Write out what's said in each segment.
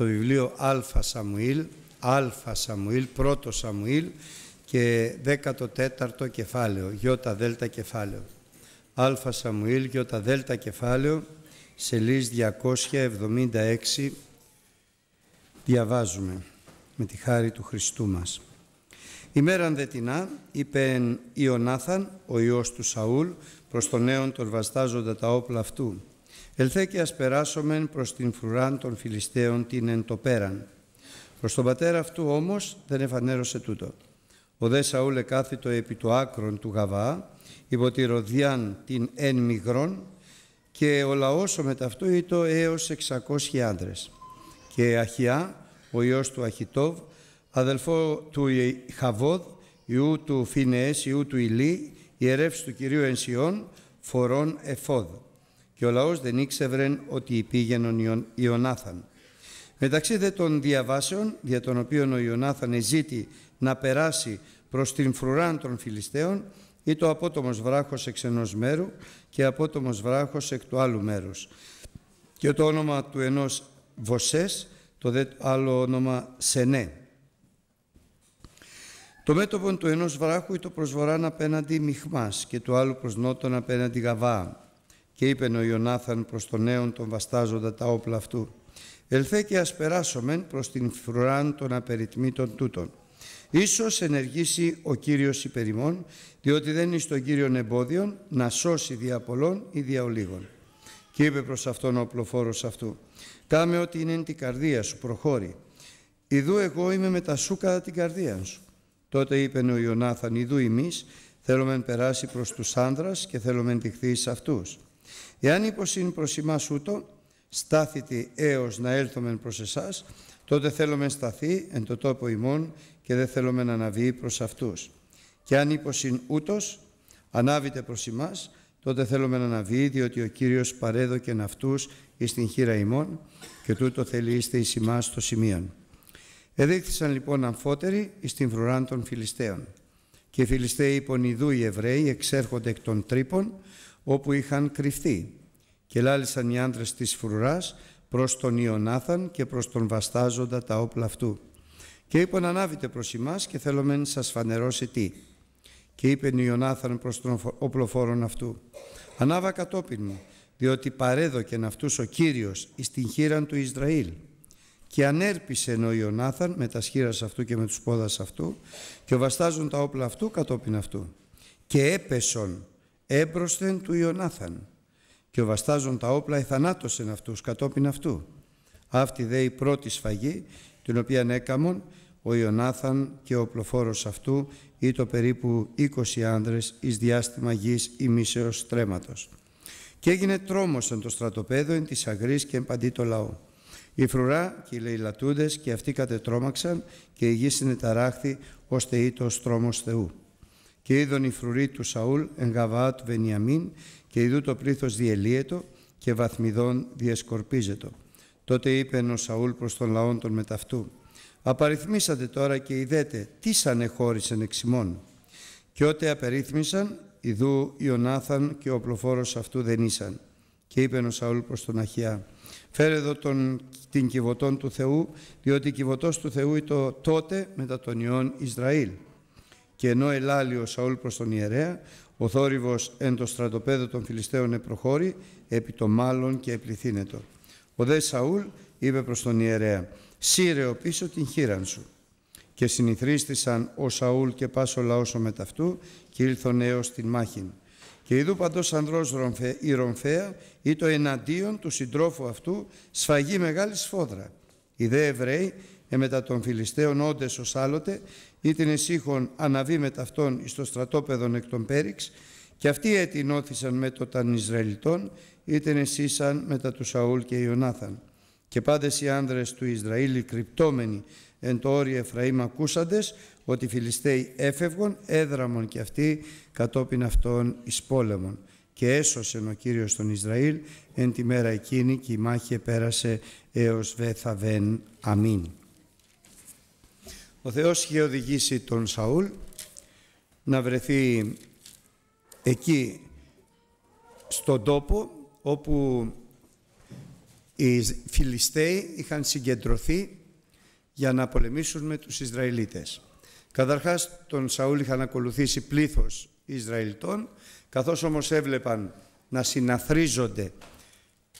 το βιβλίο Α Σαμουήλ, Α Σαμουήλ, πρώτο Σαμουήλ και 14ο κεφάλαιο, γιώτα Δέλτα κεφάλαιο. Α Σαμουήλ, γιώτα Δέλτα κεφάλαιο, σελίς 276, διαβάζουμε με τη χάρη του Χριστού μας. Ημέραν δε τεινά, είπε Ιωνάθαν, ο Υιός του Σαούλ, προς τον νέον τον βαστάζοντα τα όπλα αυτού Ελθέ και ας περάσομεν προς την φρουράν των Φιλιστέων την εν το πέραν. Προς τον πατέρα αυτού όμως δεν εφανέρωσε τούτο. Ο δε Σαούλε το επί το άκρον του Γαβά, υπό τη Ροδιάν την εν και ο λαός ο μεταυτού ήτο έως 600 άντρες. Και Αχιά, ο ιός του Αχιτόβ, αδελφό του Χαβόδ, ιού του Φινεές, ιού του Ηλί, ιερεύς του Κυρίου Ενσιών, φορών εφόδ και ο λαός δεν ήξευρεν ότι υπήγαινον Ιωνάθαν. Μεταξύ δε των διαβάσεων, δια των οποίων ο Ιωνάθαν εζήτη να περάσει προς την φρουράν των Φιλιστέων, ή το απότομος βράχος εξ ενός μέρου και απότομος βράχος εκ του άλλου μέρους. Και το όνομα του ενός Βοσές, το δε άλλο όνομα Σενέ. Το μέτωπο του ενός βράχου ή το προς απέναντι Μιχμάς και του άλλο προς απέναντι Γαβά και είπε ο Ιωνάθαν προς τον νέον τον βαστάζοντα τα όπλα αυτού. Ελθέ και ας περάσομεν προς την φρουράν των απεριτμήτων τούτων. Ίσως ενεργήσει ο Κύριος υπερημών, διότι δεν είναι στον Κύριον εμπόδιον να σώσει δια πολλών ή δια ολίγων. Και είπε προς αυτόν ο οπλοφόρος αυτού, «Κάμε ότι είναι την καρδία σου, προχώρη. Ιδού εγώ είμαι με τα σου κατά την καρδία σου». Τότε είπε ο Ιωνάθαν, «Ιδού θέλουμε να περάσει προς τους άνδρας και θέλομεν τυχθείς σε αυτούς». Εάν υποσύν προς εμάς ούτω, στάθητη έως να έλθομεν προς εσάς, τότε θέλουμε σταθεί εν το τόπο ημών και δεν θέλουμε να αναβεί προς αυτούς. Και αν είναι ούτως, ανάβητε προς εμάς, τότε θέλουμε να αναβεί, διότι ο Κύριος παρέδοκεν αυτούς εις την χείρα ημών και τούτο θέλει είστε εις ημάς το σημείο. Εδείχθησαν λοιπόν αμφότεροι εις την φρουράν των Φιλιστέων. Και οι Φιλιστέοι υπονιδού οι Εβραίοι εξέρχονται εκ των τρύπων όπου είχαν κρυφτεί. Και λάλησαν οι άντρες της φρουράς προς τον Ιωνάθαν και προς τον βαστάζοντα τα όπλα αυτού. Και είπαν ανάβητε προς εμάς και να σας φανερώσει τι. Και είπε Ιωνάθαν προς τον οπλοφόρον αυτού. Ανάβα κατόπιν μου, διότι παρέδοκεν αυτούς ο Κύριος εις την χείραν του Ισραήλ. Και ανέρπισε ο Ιωνάθαν με τα σχήρας αυτού και με τους πόδας αυτού και βαστάζουν τα όπλα αυτού κατόπιν αυτού. Και έπεσον έμπροσθεν του Ιωνάθαν. Και ο βαστάζον τα όπλα εθανάτωσεν αυτούς κατόπιν αυτού. Αυτή δε η πρώτη σφαγή, την οποία έκαμον, ο Ιωνάθαν και ο πλοφόρος αυτού ή το περίπου είκοσι άνδρες εις διάστημα γης ημίσεως τρέματος Και έγινε τρόμος εν το στρατοπέδο εν της αγρής και εν παντή το λαό. Η φρουρά και οι λαιλατούδες και αυτοί κατετρόμαξαν και η γη συνεταράχθη ώστε ήτος ω Θεού. Και είδον η φρουρή του Σαούλ εν γαβά Βενιαμίν και ειδού το πλήθος διελύετο και βαθμιδών διεσκορπίζετο. Τότε είπε ο Σαούλ προς τον λαόν των μεταυτού «Απαριθμίσατε τώρα και ειδέτε τι σαν εχώρισεν ημών». Και ότε απερίθμησαν, ειδού Ιωνάθαν και ο πλοφόρος αυτού δεν ήσαν. Και είπε ο Σαούλ προς τον Αχιά «Φέρε εδώ τον, την κυβωτών του Θεού, διότι η κυβωτός του Θεού ήταν τότε μετά τον Ιών Ισραήλ» και ενώ ελάλει ο Σαούλ προς τον ιερέα, ο θόρυβος εν το στρατοπέδο των Φιλιστέων επροχώρη, επί το μάλλον και επληθύνετο. Ο δε Σαούλ είπε προς τον ιερέα, ο πίσω την χείραν σου». Και συνηθρίστησαν ο Σαούλ και πάσο λαός ο μεταυτού και ήλθον έως την μάχην. Και ειδού παντός ανδρός η Ρομφέα ή το εναντίον του συντρόφου αυτού σφαγή μεγάλη σφόδρα. Οι δε Εβραίοι εμετα των Φιλιστέων όντες ως άλλοτε, ή την εσύχον αναβεί με ταυτόν εις το στρατόπεδον εκ των Πέριξ, και αυτοί ετεινώθησαν με το των Ισραηλιτών, ή εσύσαν μετά του Σαούλ και Ιωνάθαν. Και πάντες οι άνδρες του Ισραήλ κρυπτόμενοι εν το όριο Εφραήμ ακούσαντες ότι οι Φιλιστέοι έφευγον, έδραμον και αυτοί κατόπιν αυτών εις πόλεμον. Και έσωσε ο Κύριος τον Ισραήλ εν τη μέρα εκείνη και η μάχη επέρασε έως βεθαβέν. Αμήν. Ο Θεός είχε οδηγήσει τον Σαούλ να βρεθεί εκεί στον τόπο όπου οι Φιλιστέοι είχαν συγκεντρωθεί για να πολεμήσουν με τους Ισραηλίτες. Καταρχάς τον Σαούλ είχαν ακολουθήσει πλήθος Ισραηλιτών, καθώς όμως έβλεπαν να συναθρίζονται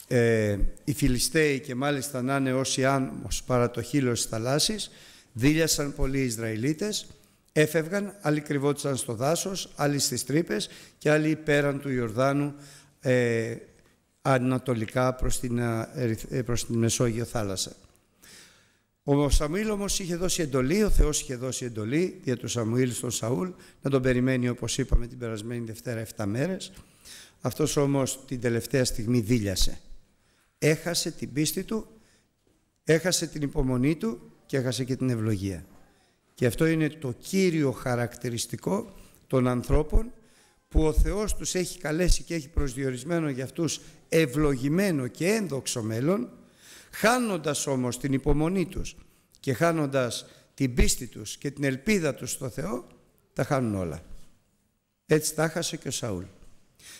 ε, οι Φιλιστέοι και μάλιστα να είναι όσοι άνμος παρά το χείλος της θαλάσσης, Δίλιασαν πολλοί Ισραηλίτες, έφευγαν, άλλοι κρυβόντουσαν στο δάσος, άλλοι στις τρύπες και άλλοι πέραν του Ιορδάνου ε, ανατολικά προς την, ε, ε, την Μεσόγειο θάλασσα. Ο Σαμουήλ όμως είχε δώσει εντολή, ο Θεός είχε δώσει εντολή για τον Σαμουήλ στον Σαούλ να τον περιμένει όπως είπαμε την περασμένη Δευτέρα 7 μέρες. Αυτός όμως την τελευταία στιγμή δίλιασε. Έχασε την πίστη του, έχασε την υπομονή του και έχασε και την ευλογία. Και αυτό είναι το κύριο χαρακτηριστικό των ανθρώπων που ο Θεός τους έχει καλέσει και έχει προσδιορισμένο για αυτούς ευλογημένο και ένδοξο μέλλον, χάνοντας όμως την υπομονή τους και χάνοντας την πίστη τους και την ελπίδα τους στο Θεό, τα χάνουν όλα. Έτσι τα χάσε και ο Σαούλ.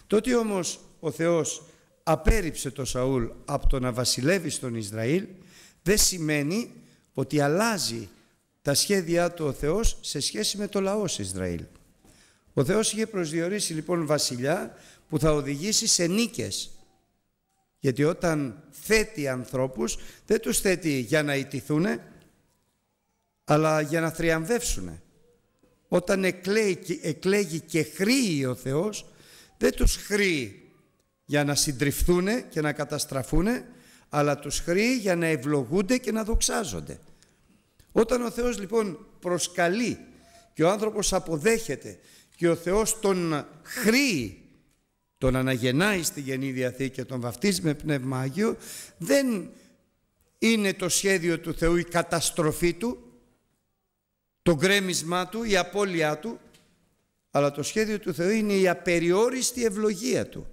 Τότε όμως ο Θεός απέριψε τον Σαούλ από το να βασιλεύει στον Ισραήλ, δεν σημαίνει ότι αλλάζει τα σχέδιά του ο Θεός σε σχέση με το λαό Ισραήλ. Ο Θεός είχε προσδιορίσει λοιπόν βασιλιά που θα οδηγήσει σε νίκες. Γιατί όταν θέτει ανθρώπους δεν τους θέτει για να ιτηθούν αλλά για να θριαμβεύσουν. Όταν εκλέγει, και χρήει ο Θεός δεν τους χρήει για να συντριφθούν και να καταστραφούν αλλά τους χρήει για να ευλογούνται και να δοξάζονται. Όταν ο Θεός λοιπόν προσκαλεί και ο άνθρωπος αποδέχεται και ο Θεός τον χρήει, τον αναγεννάει στη γεννή Διαθήκη και τον βαφτίζει με Πνεύμα Άγιο, δεν είναι το σχέδιο του Θεού η καταστροφή του, το γκρέμισμά του, η απώλειά του, αλλά το σχέδιο του Θεού είναι η απεριόριστη ευλογία του.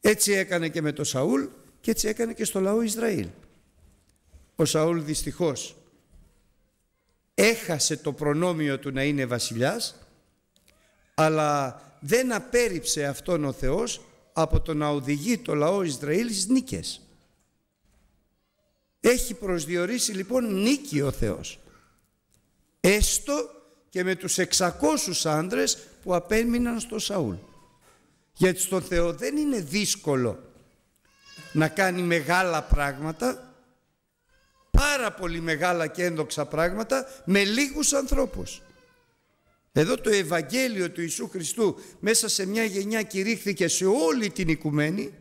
Έτσι έκανε και με τον Σαούλ και έτσι έκανε και στο λαό Ισραήλ. Ο Σαούλ δυστυχώς έχασε το προνόμιο του να είναι βασιλιάς αλλά δεν απέρριψε αυτόν ο Θεός από το να οδηγεί το λαό Ισραήλ στις νίκες. Έχει προσδιορίσει λοιπόν νίκη ο Θεός. Έστω και με τους 600 άντρες που απέμειναν στο Σαούλ. Γιατί στον Θεό δεν είναι δύσκολο να κάνει μεγάλα πράγματα, πάρα πολύ μεγάλα και ένδοξα πράγματα, με λίγους ανθρώπους. Εδώ το Ευαγγέλιο του Ιησού Χριστού μέσα σε μια γενιά κηρύχθηκε σε όλη την οικουμένη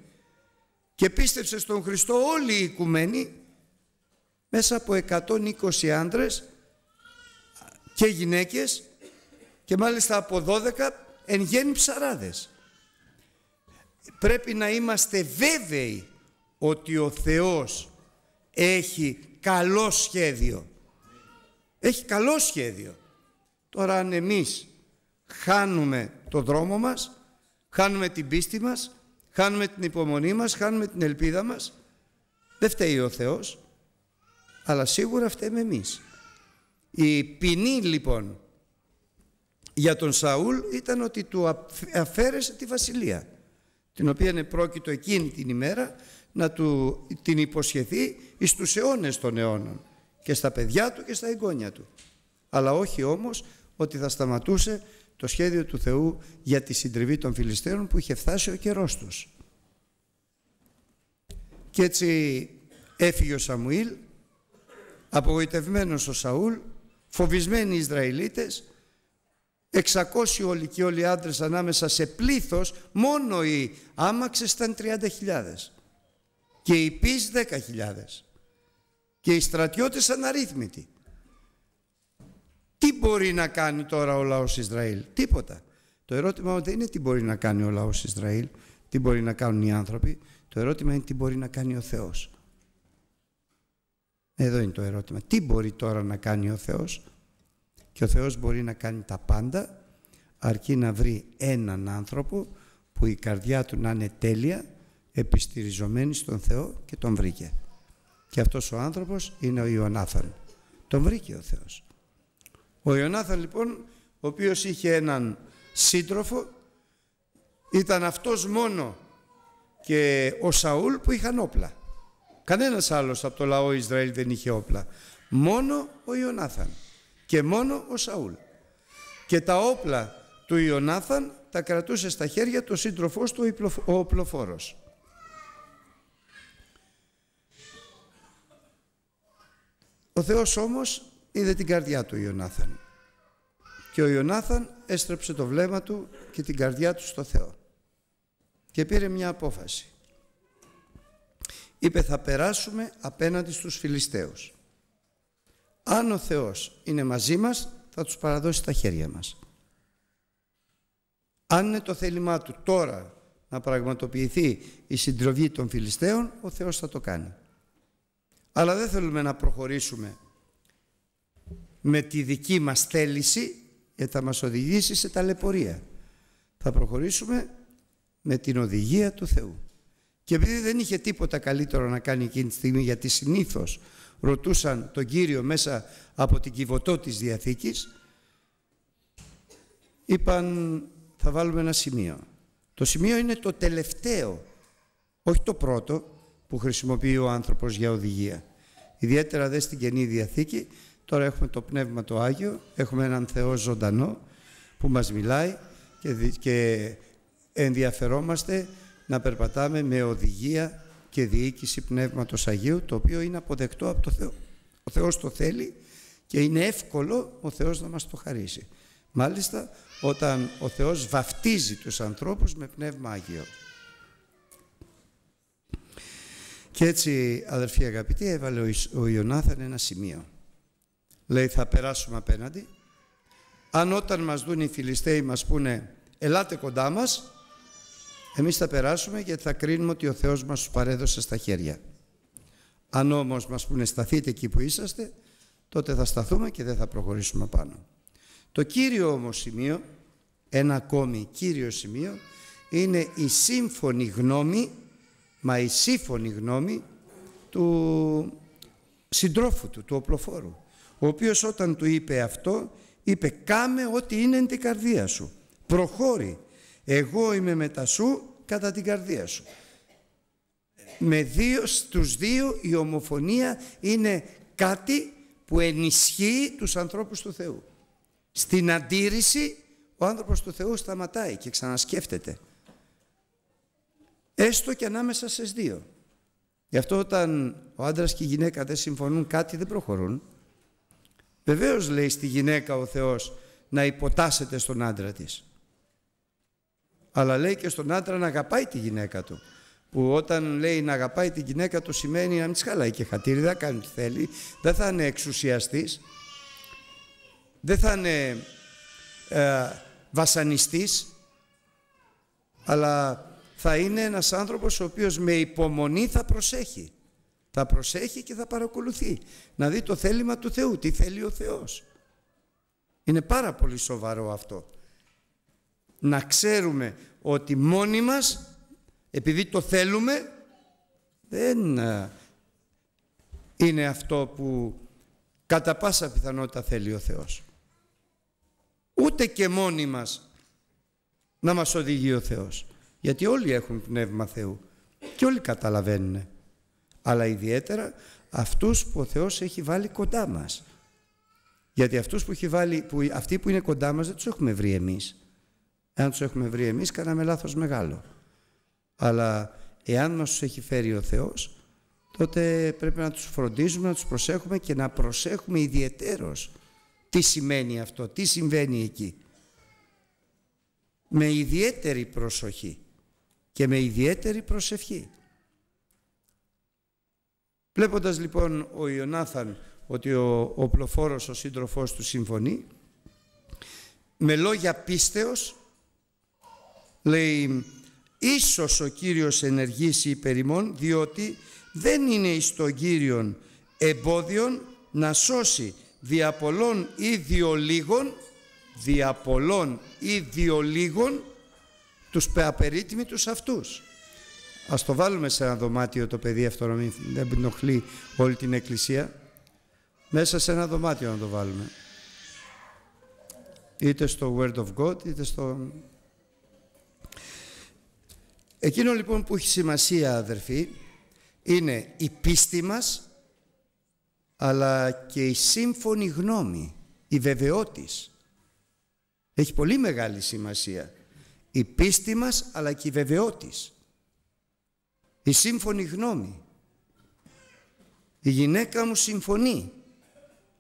και πίστευσε στον Χριστό όλη η οικουμένη μέσα από 120 άντρες και γυναίκες και μάλιστα από 12 εν γέννη ψαράδες πρέπει να είμαστε βέβαιοι ότι ο Θεός έχει καλό σχέδιο. Έχει καλό σχέδιο. Τώρα αν εμείς χάνουμε το δρόμο μας, χάνουμε την πίστη μας, χάνουμε την υπομονή μας, χάνουμε την ελπίδα μας, δεν φταίει ο Θεός, αλλά σίγουρα φταίμε εμείς. Η ποινή λοιπόν για τον Σαούλ ήταν ότι του αφαίρεσε τη βασιλεία την οποία είναι πρόκειτο εκείνη την ημέρα να του την υποσχεθεί εις τους αιώνες των αιώνων και στα παιδιά του και στα εγγόνια του. Αλλά όχι όμως ότι θα σταματούσε το σχέδιο του Θεού για τη συντριβή των Φιλιστέρων που είχε φτάσει ο καιρός τους. Και έτσι έφυγε ο Σαμουήλ, απογοητευμένος ο Σαούλ, φοβισμένοι οι Ισραηλίτες 600 όλοι και όλοι οι άντρες ανάμεσα σε πλήθος, μόνο οι άμαξες ήταν 30.000 και οι πείς 10.000 και οι στρατιώτες αναρρύθμιτοι. Τι μπορεί να κάνει τώρα ο λαός Ισραήλ, τίποτα. Το ερώτημα δεν είναι τι μπορεί να κάνει ο λαός Ισραήλ, τι μπορεί να κάνουν οι άνθρωποι, το ερώτημα είναι τι μπορεί να κάνει ο Θεός. Εδώ είναι το ερώτημα. Τι μπορεί τώρα να κάνει ο Θεός και ο Θεός μπορεί να κάνει τα πάντα αρκεί να βρει έναν άνθρωπο που η καρδιά του να είναι τέλεια επιστηριζομένη στον Θεό και τον βρήκε. Και αυτός ο άνθρωπος είναι ο Ιωνάθαν. Τον βρήκε ο Θεός. Ο Ιωνάθαν λοιπόν, ο οποίος είχε έναν σύντροφο, ήταν αυτός μόνο και ο Σαούλ που είχαν όπλα. Κανένας άλλος από το λαό Ισραήλ δεν είχε όπλα. Μόνο ο Ιωνάθαν και μόνο ο Σαούλ. Και τα όπλα του Ιωνάθαν τα κρατούσε στα χέρια του σύντροφός του ο οπλοφόρος. Ο Θεός όμως είδε την καρδιά του Ιωνάθαν και ο Ιωνάθαν έστρεψε το βλέμμα του και την καρδιά του στο Θεό και πήρε μια απόφαση. Είπε θα περάσουμε απέναντι στους Φιλιστέους. Αν ο Θεός είναι μαζί μας, θα τους παραδώσει τα χέρια μας. Αν είναι το θέλημά Του τώρα να πραγματοποιηθεί η συντροβή των Φιλιστέων, ο Θεός θα το κάνει. Αλλά δεν θέλουμε να προχωρήσουμε με τη δική μας θέληση, γιατί θα μας οδηγήσει σε ταλαιπωρία. Θα προχωρήσουμε με την οδηγία του Θεού. Και επειδή δεν είχε τίποτα καλύτερο να κάνει εκείνη τη στιγμή, γιατί συνήθως ρωτούσαν τον Κύριο μέσα από την κυβωτό της Διαθήκης, είπαν θα βάλουμε ένα σημείο. Το σημείο είναι το τελευταίο, όχι το πρώτο που χρησιμοποιεί ο άνθρωπος για οδηγία. Ιδιαίτερα δε στην Καινή Διαθήκη, τώρα έχουμε το Πνεύμα το Άγιο, έχουμε έναν Θεό ζωντανό που μας μιλάει και ενδιαφερόμαστε να περπατάμε με οδηγία και διοίκηση Πνεύματος Αγίου, το οποίο είναι αποδεκτό από το Θεό. Ο Θεός το θέλει και είναι εύκολο ο Θεός να μας το χαρίσει. Μάλιστα, όταν ο Θεός βαφτίζει τους ανθρώπους με Πνεύμα Άγιο. Και έτσι, αδερφοί αγαπητοί, έβαλε ο Ιωνάθαν ένα σημείο. Λέει, θα περάσουμε απέναντι. Αν όταν μας δουν οι Φιλιστέοι μας πούνε, ελάτε κοντά μας, εμείς θα περάσουμε γιατί θα κρίνουμε ότι ο Θεός μας τους παρέδωσε στα χέρια. Αν όμως μας πούνε σταθείτε εκεί που είσαστε, τότε θα σταθούμε και δεν θα προχωρήσουμε πάνω. Το κύριο όμως σημείο, ένα ακόμη κύριο σημείο, είναι η σύμφωνη γνώμη, μα η σύμφωνη γνώμη του συντρόφου του, του οπλοφόρου, ο οποίος όταν του είπε αυτό, είπε «κάμε ό,τι είναι την καρδία σου, προχώρη, εγώ είμαι μετά σου κατά την καρδία σου. Με δύο, στους δύο η ομοφωνία είναι κάτι που ενισχύει τους ανθρώπους του Θεού. Στην αντίρρηση ο άνθρωπος του Θεού σταματάει και ξανασκέφτεται. Έστω και ανάμεσα στις δύο. Γι' αυτό όταν ο άντρας και η γυναίκα δεν συμφωνούν κάτι δεν προχωρούν. Βεβαίως λέει στη γυναίκα ο Θεός να υποτάσσεται στον άντρα της αλλά λέει και στον άντρα να αγαπάει τη γυναίκα του. Που όταν λέει να αγαπάει τη γυναίκα του σημαίνει να μην της χαλάει και χατήρι, δεν θα κάνει τι θέλει, δεν θα είναι εξουσιαστής, δεν θα είναι ε, βασανιστής, αλλά θα είναι ένας άνθρωπος ο οποίος με υπομονή θα προσέχει. Θα προσέχει και θα παρακολουθεί. Να δει το θέλημα του Θεού, τι θέλει ο Θεός. Είναι πάρα πολύ σοβαρό αυτό να ξέρουμε ότι μόνοι μας, επειδή το θέλουμε, δεν είναι αυτό που κατά πάσα πιθανότητα θέλει ο Θεός. Ούτε και μόνοι μας να μας οδηγεί ο Θεός. Γιατί όλοι έχουν πνεύμα Θεού και όλοι καταλαβαίνουν. Αλλά ιδιαίτερα αυτούς που ο Θεός έχει βάλει κοντά μας. Γιατί αυτούς που έχει βάλει, που, αυτοί που είναι κοντά μας δεν τους έχουμε βρει εμείς. Εάν τους έχουμε βρει εμείς, κάναμε λάθος μεγάλο. Αλλά εάν μας τους έχει φέρει ο Θεός, τότε πρέπει να τους φροντίζουμε, να τους προσέχουμε και να προσέχουμε ιδιαιτέρως τι σημαίνει αυτό, τι συμβαίνει εκεί. Με ιδιαίτερη προσοχή και με ιδιαίτερη προσευχή. Βλέποντας λοιπόν ο Ιωνάθαν ότι ο, ο πλοφόρος, ο σύντροφός του συμφωνεί, με λόγια πίστεως λέει «Ίσως ο Κύριος ενεργήσει υπερημών, διότι δεν είναι εις τον Κύριον εμπόδιον να σώσει δια πολλών ή διολίγων, δια πολλών ή διολίγων, τους απερίτημοι τους αυτούς. Ας το βάλουμε σε ένα δωμάτιο το παιδί αυτό να μην εμπνοχλεί όλη την εκκλησία. Μέσα σε ένα δωμάτιο να το βάλουμε. Είτε στο Word of God, είτε στο Εκείνο λοιπόν που έχει σημασία αδερφοί είναι η πίστη μας αλλά και η σύμφωνη γνώμη, η βεβαιότης. Έχει πολύ μεγάλη σημασία η πίστη μας αλλά και η βεβαιότης. Η σύμφωνη γνώμη. Η γυναίκα μου συμφωνεί,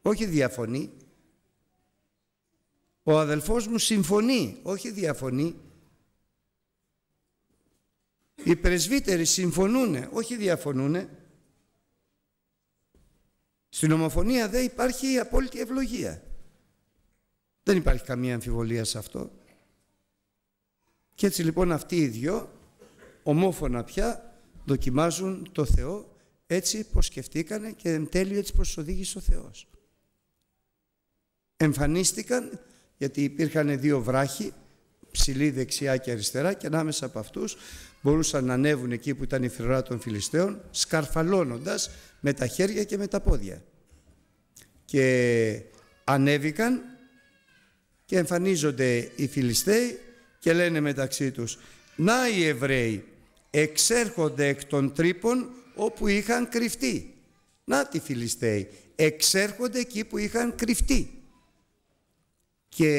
όχι διαφωνεί. Ο αδελφός μου συμφωνεί, όχι διαφωνεί. Οι πρεσβύτεροι συμφωνούν, όχι διαφωνούν. Στην ομοφωνία δεν υπάρχει η απόλυτη ευλογία. Δεν υπάρχει καμία αμφιβολία σε αυτό. Και έτσι λοιπόν αυτοί οι δυο, ομόφωνα πια, δοκιμάζουν το Θεό έτσι πως σκεφτήκανε και εν τέλει έτσι πως οδήγησε ο Θεός. Εμφανίστηκαν γιατί υπήρχαν δύο βράχοι ψηλή δεξιά και αριστερά και ανάμεσα από αυτούς μπορούσαν να ανέβουν εκεί που ήταν η φρουρά των Φιλιστέων σκαρφαλώνοντας με τα χέρια και με τα πόδια. Και ανέβηκαν και εμφανίζονται οι Φιλιστέοι και λένε μεταξύ τους «Να οι Εβραίοι εξέρχονται εκ των τρύπων όπου είχαν κρυφτεί». Να τη Φιλιστέοι εξέρχονται εκεί που είχαν κρυφτεί. Και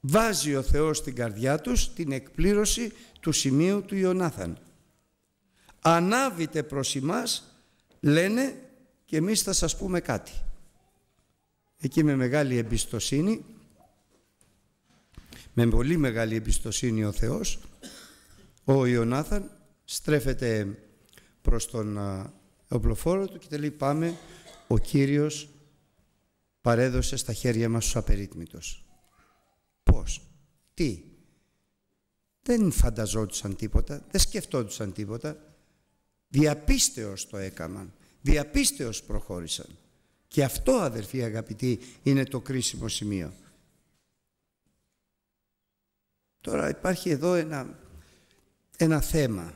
βάζει ο Θεός στην καρδιά τους την εκπλήρωση του σημείου του Ιωνάθαν. Ανάβητε προς εμάς, λένε και εμείς θα σας πούμε κάτι. Εκεί με μεγάλη εμπιστοσύνη, με πολύ μεγάλη εμπιστοσύνη ο Θεός, ο Ιωνάθαν στρέφεται προς τον οπλοφόρο του και τελεί πάμε, ο Κύριος παρέδωσε στα χέρια μας τους απερίτμητος. Πώς, τι. Δεν φανταζόντουσαν τίποτα, δεν σκεφτόντουσαν τίποτα. Διαπίστεως το έκαναν, διαπίστεως προχώρησαν. Και αυτό αδερφοί αγαπητοί είναι το κρίσιμο σημείο. Τώρα υπάρχει εδώ ένα, ένα θέμα.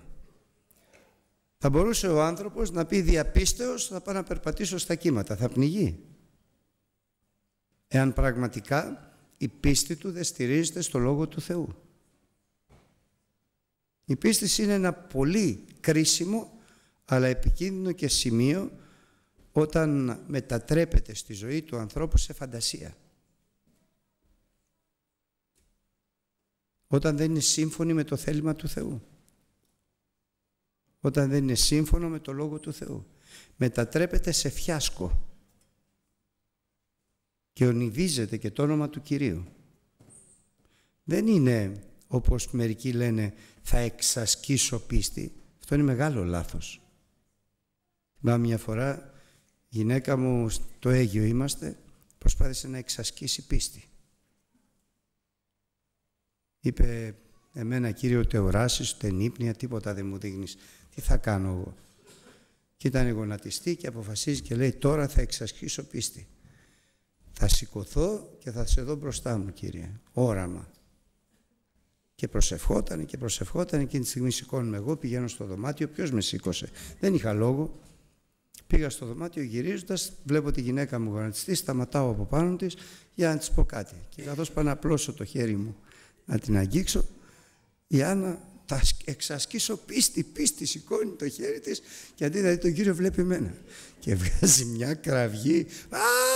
Θα μπορούσε ο άνθρωπος να πει διαπίστεως θα πάω να περπατήσω στα κύματα, θα πνιγεί. Εάν πραγματικά η πίστη του δεν στηρίζεται στο Λόγο του Θεού. Η πίστη είναι ένα πολύ κρίσιμο αλλά επικίνδυνο και σημείο όταν μετατρέπεται στη ζωή του ανθρώπου σε φαντασία. Όταν δεν είναι σύμφωνη με το θέλημα του Θεού. Όταν δεν είναι σύμφωνο με το Λόγο του Θεού. Μετατρέπεται σε φιάσκο και ονειδίζεται και το όνομα του Κυρίου. Δεν είναι όπως μερικοί λένε θα εξασκήσω πίστη. Αυτό είναι μεγάλο λάθος. Μα μια φορά γυναίκα μου στο Αίγιο είμαστε προσπάθησε να εξασκήσει πίστη. Είπε εμένα κύριε ούτε οράσεις ούτε νύπνια τίποτα δεν μου δείχνεις. Τι θα κάνω εγώ. Και ήταν γονατιστή και αποφασίζει και λέει τώρα θα εξασκήσω πίστη. Θα σηκωθώ και θα σε δω μπροστά μου, Κύριε. Όραμα. Και προσευχόταν και προσευχόταν. Εκείνη τη στιγμή σηκώνουμε εγώ, πηγαίνω στο δωμάτιο. Ποιος με σήκωσε. Δεν είχα λόγο. Πήγα στο δωμάτιο γυρίζοντας, βλέπω τη γυναίκα μου γονατιστή, σταματάω από πάνω της για να της πω κάτι. Και καθώς πάω απλώσω το χέρι μου να την αγγίξω, η Άννα θα εξασκήσω πίστη, πίστη, σηκώνει το χέρι της και αντί τον κύριο βλέπει εμένα. Και βγάζει μια κραυγή. Α!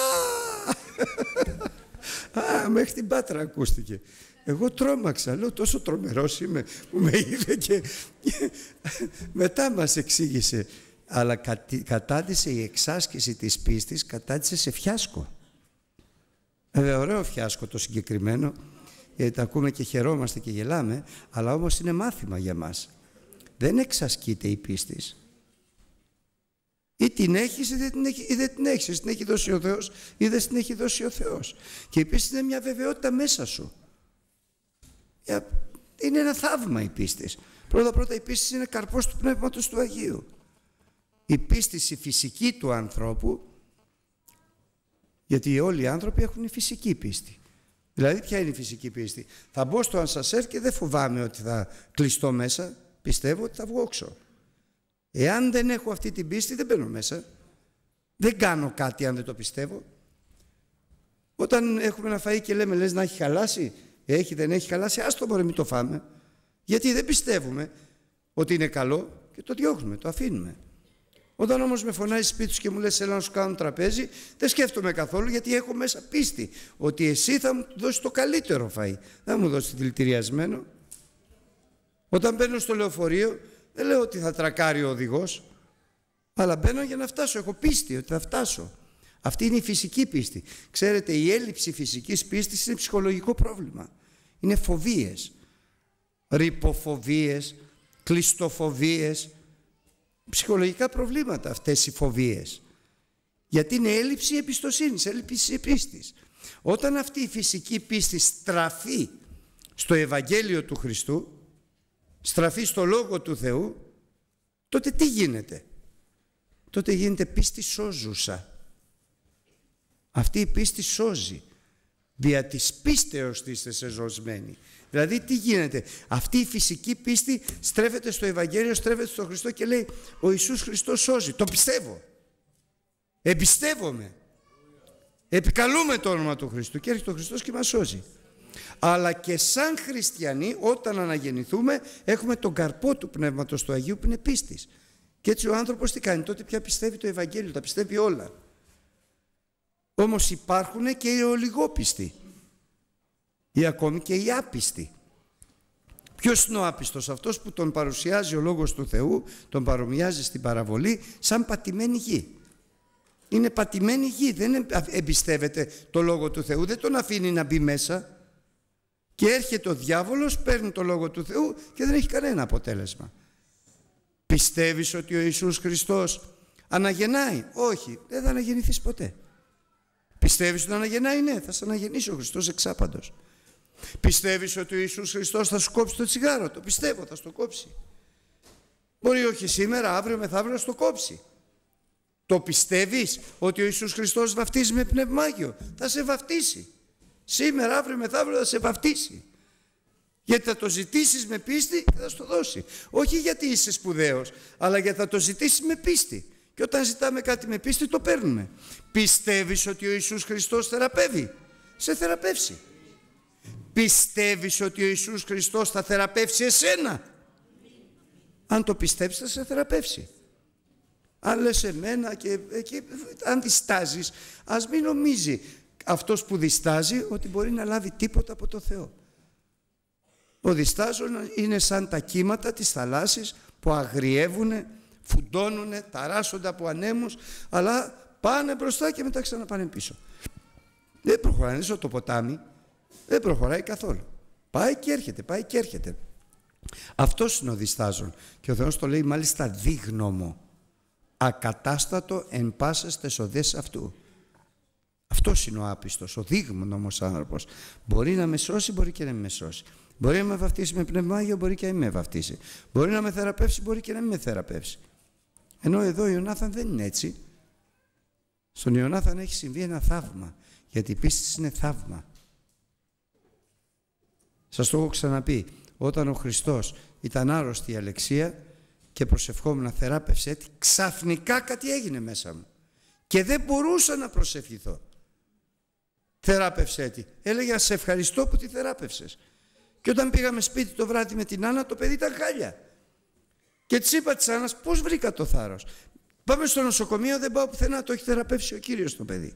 Α, μέχρι την Πάτρα ακούστηκε. Εγώ τρόμαξα, λέω τόσο τρομερός είμαι που με είδε και μετά μας εξήγησε. Αλλά κατάντησε η εξάσκηση της πίστης, κατάντησε σε φιάσκο. Βέβαια, ωραίο φιάσκο το συγκεκριμένο, γιατί τα ακούμε και χαιρόμαστε και γελάμε, αλλά όμως είναι μάθημα για μας. Δεν εξασκείται η πίστης. Ή την έχεις ή δεν την, έχεις, δεν την έχεις. την έχει δώσει ο Θεός ή δεν την έχει δώσει ο Θεός. Και επίσης είναι μια βεβαιότητα μέσα σου. Είναι ένα θαύμα η πίστης Πρώτα πρώτα η πίστης είναι καρπός του Πνεύματος του Αγίου. Η πίστης η φυσική του ανθρώπου, γιατί όλοι οι άνθρωποι έχουν φυσική πίστη. Δηλαδή ποια είναι η φυσική πίστη. Θα μπω στο αν και δεν φοβάμαι ότι θα κλειστώ μέσα. Πιστεύω ότι θα βγω Εάν δεν έχω αυτή την πίστη δεν μπαίνω μέσα. Δεν κάνω κάτι αν δεν το πιστεύω. Όταν έχουμε ένα φαΐ και λέμε λες να έχει χαλάσει, έχει δεν έχει χαλάσει, άστο μπορεί μην το φάμε. Γιατί δεν πιστεύουμε ότι είναι καλό και το διώχνουμε, το αφήνουμε. Όταν όμως με φωνάζει σπίτι σου και μου λες έλα να σου κάνω τραπέζι, δεν σκέφτομαι καθόλου γιατί έχω μέσα πίστη ότι εσύ θα μου δώσεις το καλύτερο φαΐ. Δεν μου δώσεις δηλητηριασμένο. Όταν μπαίνω στο λεωφορείο δεν λέω ότι θα τρακάρει ο οδηγός, αλλά μπαίνω για να φτάσω. Έχω πίστη ότι θα φτάσω. Αυτή είναι η φυσική πίστη. Ξέρετε, η έλλειψη φυσικής πίστης είναι ψυχολογικό πρόβλημα. Είναι φοβίες. Ρυποφοβίες, κλειστοφοβίες. Ψυχολογικά προβλήματα αυτές οι φοβίες. Γιατί είναι έλλειψη εμπιστοσύνης, έλλειψη πίστης. Όταν αυτή η φυσική πίστη στραφεί στο Ευαγγέλιο του Χριστού, στραφεί στο Λόγο του Θεού, τότε τι γίνεται. Τότε γίνεται πίστη σώζουσα. Αυτή η πίστη σώζει. Δια της πίστεως είστε σεζωσμένοι. Δηλαδή τι γίνεται. Αυτή η φυσική πίστη στρέφεται στο Ευαγγέλιο, στρέφεται στο Χριστό και λέει ο Ιησούς Χριστός σώζει. Το πιστεύω. Εμπιστεύομαι. Επικαλούμε το όνομα του Χριστού και έρχεται ο Χριστός και μας σώζει αλλά και σαν χριστιανοί όταν αναγεννηθούμε έχουμε τον καρπό του Πνεύματος του Αγίου που είναι πίστης. Και έτσι ο άνθρωπος τι κάνει, τότε πια πιστεύει το Ευαγγέλιο, τα πιστεύει όλα. Όμως υπάρχουν και οι ολιγόπιστοι ή ακόμη και οι άπιστοι. Ποιος είναι ο άπιστος αυτός που τον παρουσιάζει ο Λόγος του Θεού, τον παρομοιάζει στην παραβολή σαν πατημένη γη. Είναι πατημένη γη, δεν εμπιστεύεται το Λόγο του Θεού, δεν τον αφήνει να μπει μέσα. Και έρχεται ο διάβολος, παίρνει το Λόγο του Θεού και δεν έχει κανένα αποτέλεσμα. Πιστεύεις ότι ο Ιησούς Χριστός αναγεννάει. Όχι, δεν θα αναγεννηθείς ποτέ. Πιστεύεις ότι αναγεννάει, ναι, θα σε αναγεννήσει ο Χριστός εξάπαντος. Πιστεύεις ότι ο Ιησούς Χριστός θα σου κόψει το τσιγάρο, το πιστεύω, θα σου το κόψει. Μπορεί όχι σήμερα, αύριο, μεθαύριο να σου το κόψει. Το πιστεύεις ότι ο Ιησούς Χριστός βαφτίζει με πνευμάγιο, θα σε βαφτίσει. Σήμερα, αύριο, μεθαύριο θα σε βαφτίσει. Γιατί θα το ζητήσεις με πίστη και θα σου το δώσει. Όχι γιατί είσαι σπουδαίος, αλλά γιατί θα το ζητήσεις με πίστη. Και όταν ζητάμε κάτι με πίστη το παίρνουμε. Πιστεύεις ότι ο Ιησούς Χριστός θεραπεύει. Σε θεραπεύσει. Πιστεύεις ότι ο Ιησούς Χριστός θα θεραπεύσει εσένα. Αν το πιστέψεις θα σε θεραπεύσει. Αν λες εμένα και, και αν ας μην νομίζει αυτός που διστάζει ότι μπορεί να λάβει τίποτα από το Θεό. Ο διστάζων είναι σαν τα κύματα της θαλάσσης που αγριεύουν, φουντώνουν, ταράσσονται από ανέμους, αλλά πάνε μπροστά και μετά ξαναπάνε πίσω. Δεν προχωράει το ποτάμι, δεν προχωράει καθόλου. Πάει και έρχεται, πάει και έρχεται. Αυτός είναι ο διστάζων και ο Θεός το λέει μάλιστα δίγνωμο, ακατάστατο εν πάσες αυτού. Αυτός είναι ο άπιστος, ο δείγμονο άνθρωπος. Μπορεί να με σώσει, μπορεί και να με σώσει. Μπορεί να με βαφτίσει με πνευμάγιο, μπορεί και να με βαφτίσει. Μπορεί να με θεραπεύσει, μπορεί και να με θεραπεύσει. Ενώ εδώ ο Ιωνάθαν δεν είναι έτσι. Στον Ιωνάθαν έχει συμβεί ένα θαύμα. Γιατί η πίστη είναι θαύμα. Σας το έχω ξαναπεί. Όταν ο Χριστός ήταν άρρωστη η Αλεξία και προσευχόμουν θεράπευσε έτσι, ξαφνικά κάτι έγινε μέσα μου. Και δεν μπορούσα να προσευχηθώ θεράπευσέ τη. Έλεγε, σε ευχαριστώ που τη θεράπευσες. Και όταν πήγαμε σπίτι το βράδυ με την Άννα, το παιδί ήταν χάλια. Και της είπα της Άννας, πώς βρήκα το θάρρος. Πάμε στο νοσοκομείο, δεν πάω πουθενά, το έχει θεραπεύσει ο κύριος το παιδί.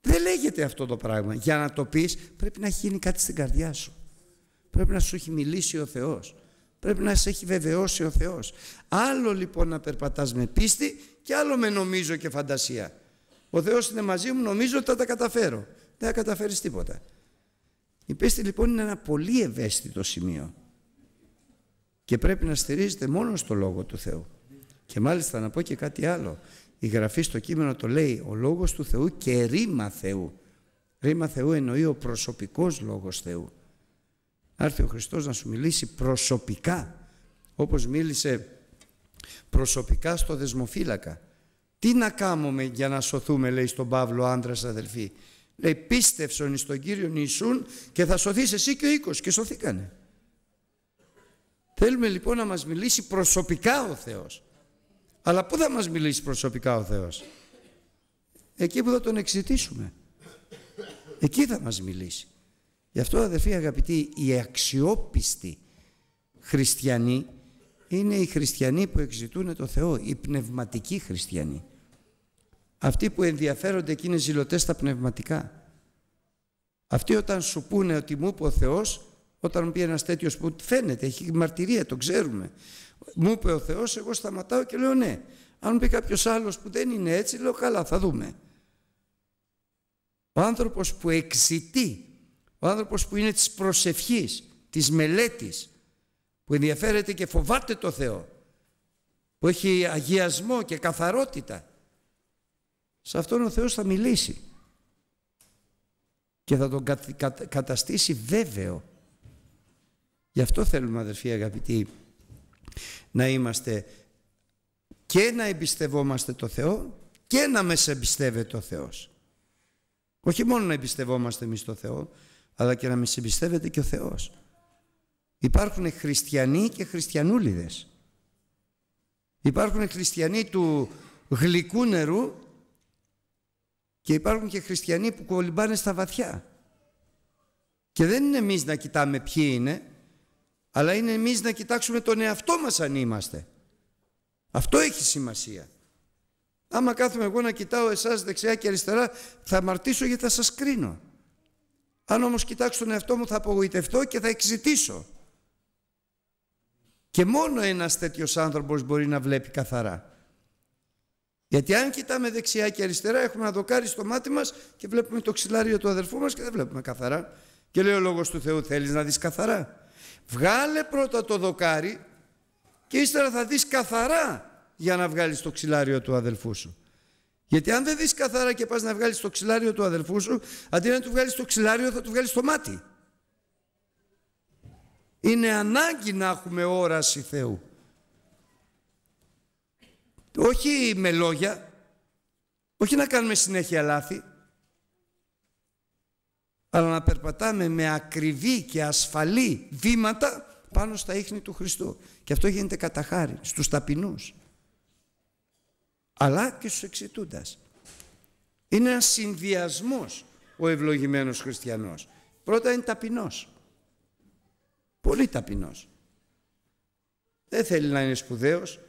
Δεν λέγεται αυτό το πράγμα. Για να το πεις, πρέπει να έχει γίνει κάτι στην καρδιά σου. Πρέπει να σου έχει μιλήσει ο Θεός. Πρέπει να σε έχει βεβαιώσει ο Θεός. Άλλο λοιπόν να περπατάς με πίστη και άλλο με νομίζω και φαντασία ο Θεός είναι μαζί μου, νομίζω ότι θα τα καταφέρω. Δεν θα καταφέρεις τίποτα. Η πίστη λοιπόν είναι ένα πολύ ευαίσθητο σημείο και πρέπει να στηρίζεται μόνο στο Λόγο του Θεού. Και μάλιστα να πω και κάτι άλλο. Η Γραφή στο κείμενο το λέει ο Λόγος του Θεού και ρήμα Θεού. Ρήμα Θεού εννοεί ο προσωπικός Λόγος Θεού. Άρθει ο Χριστός να σου μιλήσει προσωπικά όπως μίλησε προσωπικά στο δεσμοφύλακα τι να κάνουμε για να σωθούμε, λέει στον Παύλο άντρας αδελφή. Λέει πίστευσον εις τον Κύριον Ιησούν και θα σωθείς εσύ και ο οίκος και σωθήκανε. Θέλουμε λοιπόν να μας μιλήσει προσωπικά ο Θεός. Αλλά πού θα μας μιλήσει προσωπικά ο Θεός. Εκεί που θα τον εξητήσουμε. Εκεί θα μας μιλήσει. Γι' αυτό αδερφοί αγαπητοί οι αξιόπιστοι χριστιανοί είναι οι χριστιανοί που εξητούν το Θεό, οι πνευματικοί χριστιανοί. Αυτοί που ενδιαφέρονται και είναι ζηλωτές στα πνευματικά. Αυτοί όταν σου πούνε ότι μου είπε ο Θεός, όταν μου πει ένας τέτοιος που φαίνεται, έχει μαρτυρία, το ξέρουμε. Μου είπε ο Θεός, εγώ σταματάω και λέω ναι. Αν μου πει κάποιος άλλος που δεν είναι έτσι, λέω καλά θα δούμε. Ο άνθρωπος που εξητεί, ο άνθρωπος που είναι της προσευχής, της μελέτης, που ενδιαφέρεται και φοβάται το Θεό, που έχει αγιασμό και καθαρότητα, σε αυτόν ο Θεός θα μιλήσει και θα τον καταστήσει βέβαιο. Γι' αυτό θέλουμε αδερφοί αγαπητοί να είμαστε και να εμπιστευόμαστε το Θεό και να μας εμπιστεύεται ο Θεός. Όχι μόνο να εμπιστευόμαστε εμείς το Θεό, αλλά και να μας εμπιστεύεται και ο Θεός. Υπάρχουν χριστιανοί και χριστιανούλιδες. Υπάρχουν χριστιανοί του γλυκού νερού και υπάρχουν και χριστιανοί που κολυμπάνε στα βαθιά. Και δεν είναι εμείς να κοιτάμε ποιοι είναι, αλλά είναι εμείς να κοιτάξουμε τον εαυτό μας αν είμαστε. Αυτό έχει σημασία. Άμα κάθομαι εγώ να κοιτάω εσάς δεξιά και αριστερά, θα αμαρτήσω γιατί θα σας κρίνω. Αν όμως κοιτάξω τον εαυτό μου θα απογοητευτώ και θα εξητήσω. Και μόνο ένας τέτοιος άνθρωπος μπορεί να βλέπει καθαρά. Γιατί αν κοιτάμε δεξιά και αριστερά έχουμε ένα δοκάρι στο μάτι μας και βλέπουμε το ξυλάριο του αδελφού μας και δεν βλέπουμε καθαρά. Και λέει ο Λόγος του Θεού θέλεις να δεις καθαρά. Βγάλε πρώτα το δοκάρι και ύστερα θα δεις καθαρά για να βγάλεις το ξυλάριο του αδελφού σου. Γιατί αν δεν δεις καθαρά και πας να βγάλεις το ξυλάριο του αδελφού σου, αντί να του βγάλεις το ξυλάριο θα του βγάλεις το μάτι. Είναι ανάγκη να έχουμε όραση Θεού. Όχι με λόγια, όχι να κάνουμε συνέχεια λάθη, αλλά να περπατάμε με ακριβή και ασφαλή βήματα πάνω στα ίχνη του Χριστού. Και αυτό γίνεται κατά χάρη στους ταπεινούς, αλλά και στους εξητούντας. Είναι ένας συνδυασμός ο ευλογημένος χριστιανός. Πρώτα είναι ταπεινός. Πολύ ταπεινός. Δεν θέλει να είναι σπουδαίος,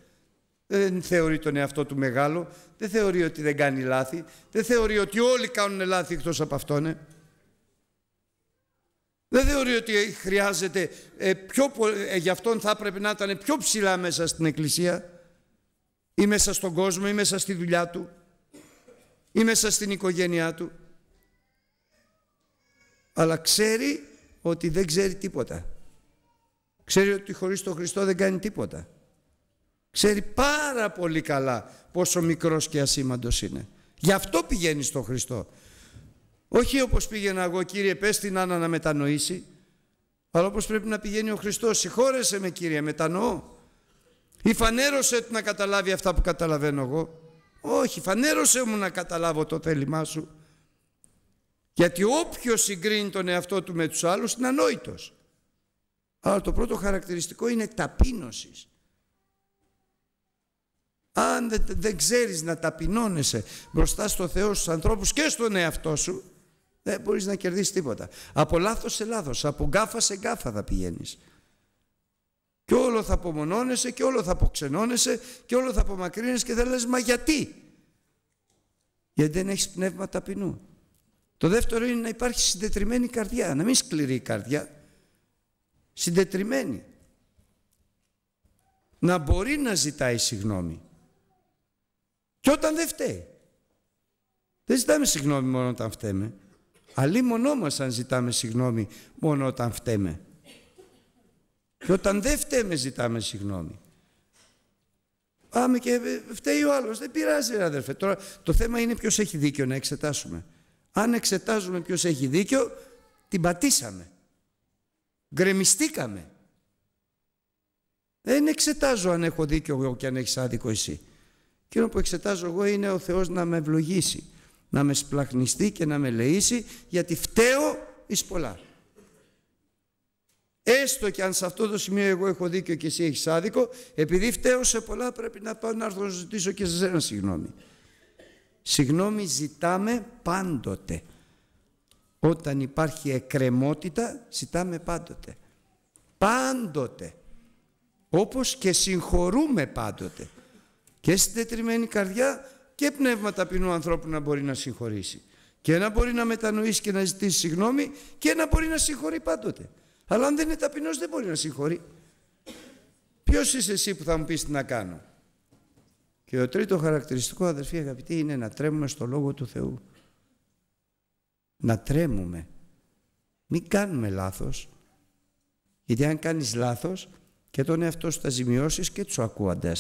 δεν θεωρεί τον εαυτό του μεγάλο, δεν θεωρεί ότι δεν κάνει λάθη, δεν θεωρεί ότι όλοι κάνουν λάθη εκτός από αυτόν. Ε. Δεν θεωρεί ότι χρειάζεται, ε, πιο, ε, γι' αυτόν θα έπρεπε να ήταν πιο ψηλά μέσα στην Εκκλησία ή μέσα στον κόσμο ή μέσα στη δουλειά του ή μέσα στην οικογένειά του. Αλλά ξέρει ότι δεν ξέρει τίποτα. Ξέρει ότι χωρίς τον Χριστό δεν κάνει τίποτα. Ξέρει πάρα πολύ καλά πόσο μικρός και ασήμαντος είναι. Γι' αυτό πηγαίνει στον Χριστό. Όχι όπως πήγαινα εγώ, Κύριε, πες την Άννα να μετανοήσει, αλλά όπως πρέπει να πηγαίνει ο Χριστός. συγχώρεσέ με, Κύριε, μετανοώ. Ή φανέρωσε του να καταλάβει αυτά που καταλαβαίνω εγώ. Όχι, φανέρωσε μου να καταλάβω το θέλημά σου. Γιατί όποιος συγκρίνει τον εαυτό του με τους άλλους είναι ανόητος. Αλλά το πρώτο χαρακτηριστικό είναι ταπείνωσης. Αν δεν, ξέρεις να ταπεινώνεσαι μπροστά στο Θεό, στους ανθρώπους και στον εαυτό σου, δεν μπορείς να κερδίσεις τίποτα. Από λάθος σε λάθος, από γκάφα σε γκάφα θα πηγαίνεις. Και όλο θα απομονώνεσαι και όλο θα αποξενώνεσαι και όλο θα απομακρύνεσαι και θα λες «Μα γιατί» Γιατί δεν έχεις πνεύμα ταπεινού. Το δεύτερο είναι να υπάρχει συντετριμένη καρδιά, να μην σκληρή καρδιά συντετριμένη. Να μπορεί να ζητάει συγγνώμη. Και όταν δεν φταίει. Δεν ζητάμε συγγνώμη μόνο όταν φταίμε. Αλλή μονό μας αν ζητάμε συγγνώμη μόνο όταν φταίμε. Και όταν δεν φταίμε ζητάμε συγγνώμη. Πάμε και φταίει ο άλλος. Δεν πειράζει αδερφέ. Τώρα το θέμα είναι ποιος έχει δίκιο να εξετάσουμε. Αν εξετάζουμε ποιος έχει δίκιο, την πατήσαμε. Γκρεμιστήκαμε. Δεν εξετάζω αν έχω δίκιο εγώ και αν έχεις άδικο εσύ. Εκείνο που εξετάζω εγώ είναι ο Θεός να με ευλογήσει, να με σπλαχνιστεί και να με λεήσει γιατί φταίω εις πολλά. Έστω και αν σε αυτό το σημείο εγώ έχω δίκιο και εσύ έχεις άδικο, επειδή φταίω σε πολλά πρέπει να πάω να έρθω να ζητήσω και σε ένα συγγνώμη. Συγγνώμη ζητάμε πάντοτε. Όταν υπάρχει εκκρεμότητα ζητάμε πάντοτε. Πάντοτε. Όπως και συγχωρούμε πάντοτε. Και στην τετριμένη καρδιά και πνεύμα ταπεινού ανθρώπου να μπορεί να συγχωρήσει. Και να μπορεί να μετανοήσει και να ζητήσεις συγγνώμη και να μπορεί να συγχωρεί πάντοτε. Αλλά αν δεν είναι ταπεινός δεν μπορεί να συγχωρεί. Ποιος είσαι εσύ που θα μου πεις τι να κάνω. Και το τρίτο χαρακτηριστικό αδερφοί αγαπητοί είναι να τρέμουμε στο Λόγο του Θεού να τρέμουμε. Μην κάνουμε λάθος. Γιατί αν κάνεις λάθος και τον εαυτό σου θα ζημιώσεις και τους ακούοντα.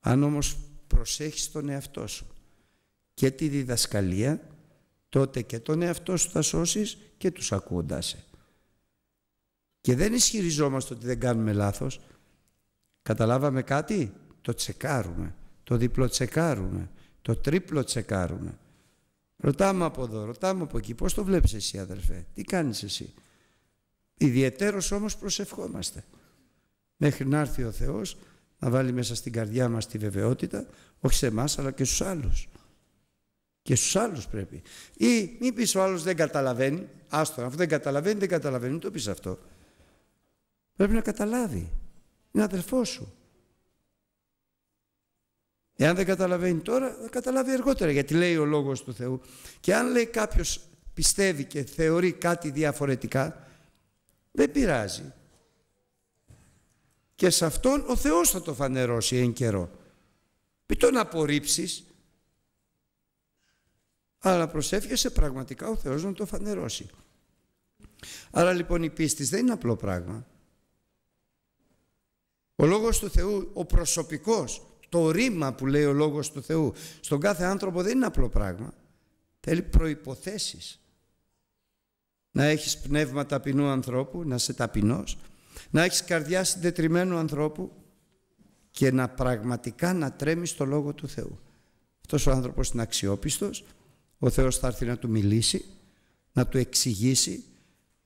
Αν όμως προσέχεις τον εαυτό σου και τη διδασκαλία, τότε και τον εαυτό σου θα σώσεις και τους ακούοντάς Και δεν ισχυριζόμαστε ότι δεν κάνουμε λάθος. Καταλάβαμε κάτι, το τσεκάρουμε, το διπλοτσεκάρουμε, το τρίπλο τσεκάρουμε. Ρωτάμε από εδώ, ρωτάμε από εκεί. Πώς το βλέπεις εσύ αδερφέ, τι κάνεις εσύ. Ιδιαιτέρως όμως προσευχόμαστε. Μέχρι να έρθει ο Θεός να βάλει μέσα στην καρδιά μας τη βεβαιότητα, όχι σε εμάς, αλλά και στους άλλους. Και στους άλλους πρέπει. Ή μη πεις ο άλλος δεν καταλαβαίνει, άστον, αφού δεν καταλαβαίνει, δεν καταλαβαίνει, μην το πεις αυτό. Πρέπει να καταλάβει. Είναι αδερφός σου. Εάν δεν καταλαβαίνει τώρα, θα καταλάβει αργότερα, γιατί λέει ο Λόγος του Θεού. Και αν λέει κάποιος πιστεύει και θεωρεί κάτι διαφορετικά, δεν πειράζει. Και σε αυτόν ο Θεός θα το φανερώσει εν καιρό. Μην τον απορρίψεις, αλλά προσεύχεσαι πραγματικά ο Θεός να το φανερώσει. Άρα λοιπόν η πίστη δεν είναι απλό πράγμα. Ο Λόγος του Θεού, ο προσωπικός, το ρήμα που λέει ο Λόγος του Θεού στον κάθε άνθρωπο δεν είναι απλό πράγμα. Θέλει προϋποθέσεις. Να έχεις πνεύμα ταπεινού ανθρώπου, να είσαι ταπεινός, να έχεις καρδιά συντετριμένου ανθρώπου και να πραγματικά να τρέμεις το Λόγο του Θεού. Αυτός ο άνθρωπος είναι αξιόπιστος, ο Θεός θα έρθει να του μιλήσει, να του εξηγήσει,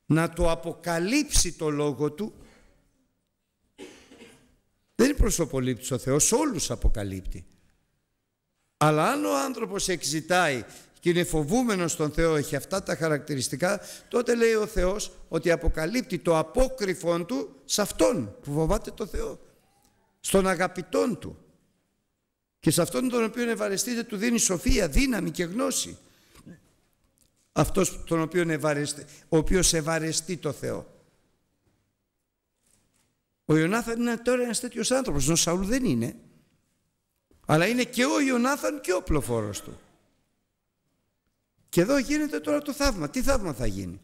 να του αποκαλύψει το Λόγο του δεν προσωπολείπτει ο Θεός, όλους αποκαλύπτει. Αλλά αν ο άνθρωπος εξητάει και είναι φοβούμενος τον Θεό, έχει αυτά τα χαρακτηριστικά, τότε λέει ο Θεός ότι αποκαλύπτει το απόκριφον του σε αυτόν που φοβάται τον Θεό, στον αγαπητόν του. Και σε αυτόν τον οποίο ευαρεστείτε του δίνει σοφία, δύναμη και γνώση. Αυτός τον οποίο ευαρεστεί, ο οποίος ευαρεστεί το Θεό. Ο Ιωνάθαν είναι τώρα ένας τέτοιος άνθρωπος, ο Σαούλ δεν είναι. Αλλά είναι και ο Ιωνάθαν και ο πλοφόρος του. Και εδώ γίνεται τώρα το θαύμα. Τι θαύμα θα γίνει.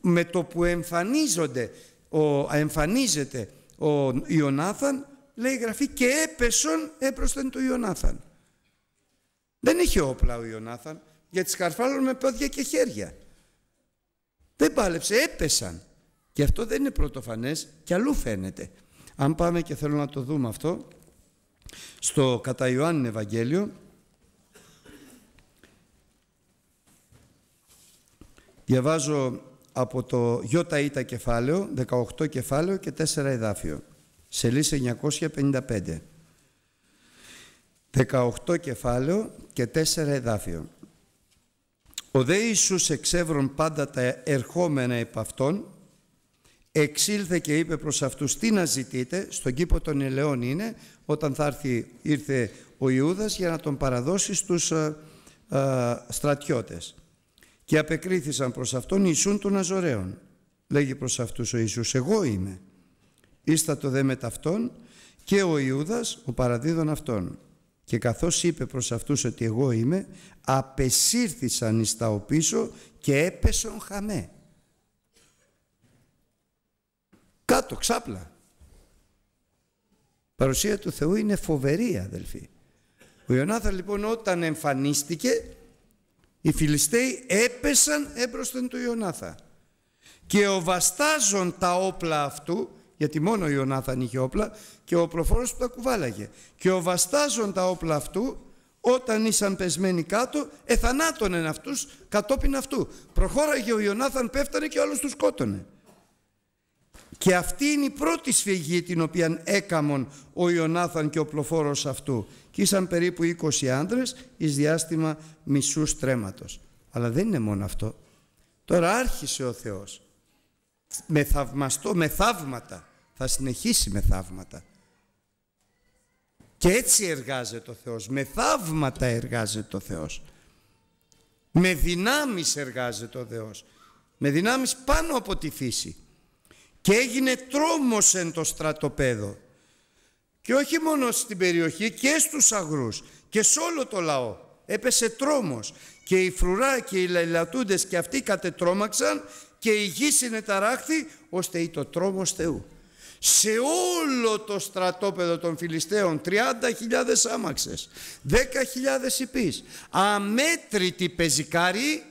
Με το που εμφανίζονται, ο, εμφανίζεται ο Ιωνάθαν, λέει η Γραφή, και έπεσον έπροσθεν του Ιωνάθαν. Δεν είχε όπλα ο Ιωνάθαν, γιατί σκαρφάλων με πόδια και χέρια. Δεν πάλεψε, έπεσαν. Και αυτό δεν είναι πρωτοφανές και αλλού φαίνεται. Αν πάμε και θέλω να το δούμε αυτό, στο κατά Ιωάννη Ευαγγέλιο, διαβάζω από το ΙΤΑ κεφάλαιο, 18 κεφάλαιο και 4 εδάφιο, σελίδα 955. 18 κεφάλαιο και 4 εδάφιο. Ο δε Ιησούς εξεύρων πάντα τα ερχόμενα επ' αυτών εξήλθε και είπε προς αυτούς τι να ζητείτε, στον κήπο των ελαιών είναι, όταν θα έρθει, ήρθε ο Ιούδας για να τον παραδώσει στους α, ε, ε, στρατιώτες. Και απεκρίθησαν προς αυτόν Ιησούν του Αζωραίων. Λέγει προς αυτούς ο Ιησούς, εγώ είμαι. το δε με ταυτόν και ο Ιούδας ο παραδίδων αυτών. Και καθώς είπε προς αυτούς ότι εγώ είμαι, απεσύρθησαν εις τα οπίσω και έπεσον χαμέ. Κάτω, ξάπλα. Η παρουσία του Θεού είναι φοβερή, αδελφοί. Ο Ιωνάθα λοιπόν όταν εμφανίστηκε, οι Φιλιστέοι έπεσαν έμπροσθεν του Ιωνάθα. Και ο τα όπλα αυτού, γιατί μόνο ο Ιωνάθαν είχε όπλα, και ο προφόρος που τα κουβάλαγε. Και ο τα όπλα αυτού, όταν ήσαν πεσμένοι κάτω, Εθανάτωνε αυτούς κατόπιν αυτού. Προχώραγε ο Ιωνάθαν, πέφτανε και όλους τους σκότωνε. Και αυτή είναι η πρώτη σφυγή την οποία έκαμον ο Ιωνάθαν και ο πλοφόρος αυτού. Και ήσαν περίπου 20 άνδρες εις διάστημα μισούς στρέμματος. Αλλά δεν είναι μόνο αυτό. Τώρα άρχισε ο Θεός με, θαυμαστό, με θαύματα. Θα συνεχίσει με θαύματα. Και έτσι εργάζεται ο Θεός. Με θαύματα εργάζεται ο Θεός. Με δυνάμεις εργάζεται ο Θεός. Με δυνάμεις πάνω από τη φύση και έγινε τρόμος εν το στρατοπέδο. Και όχι μόνο στην περιοχή και στους αγρούς και σε όλο το λαό. Έπεσε τρόμος και οι φρουρά και οι λαϊλατούντες και αυτοί κατετρώμαξαν και η γη συνεταράχθη ώστε ή το τρόμος Θεού. Σε όλο το στρατόπεδο των Φιλιστέων 30.000 άμαξες, 10.000 υπείς, αμέτρητοι πεζικάροι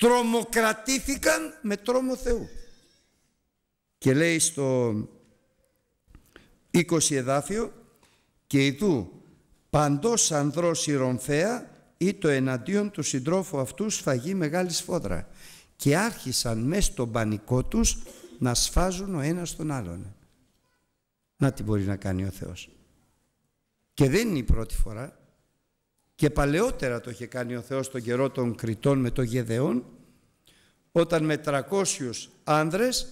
τρομοκρατήθηκαν με τρόμο Θεού. Και λέει στο 20 εδάφιο «Και ειδού παντός ανδρός ηρωνθέα ή το εναντίον του συντρόφου αυτού σφαγή μεγάλη σφόδρα και ειδου παντος ανδρος η η το εναντιον του μέσα στον πανικό τους να σφάζουν ο ένας τον άλλον. Να τι μπορεί να κάνει ο Θεός. Και δεν είναι η πρώτη φορά και παλαιότερα το είχε κάνει ο Θεός τον καιρό των Κρητών με το Γεδεών όταν με 300 άνδρες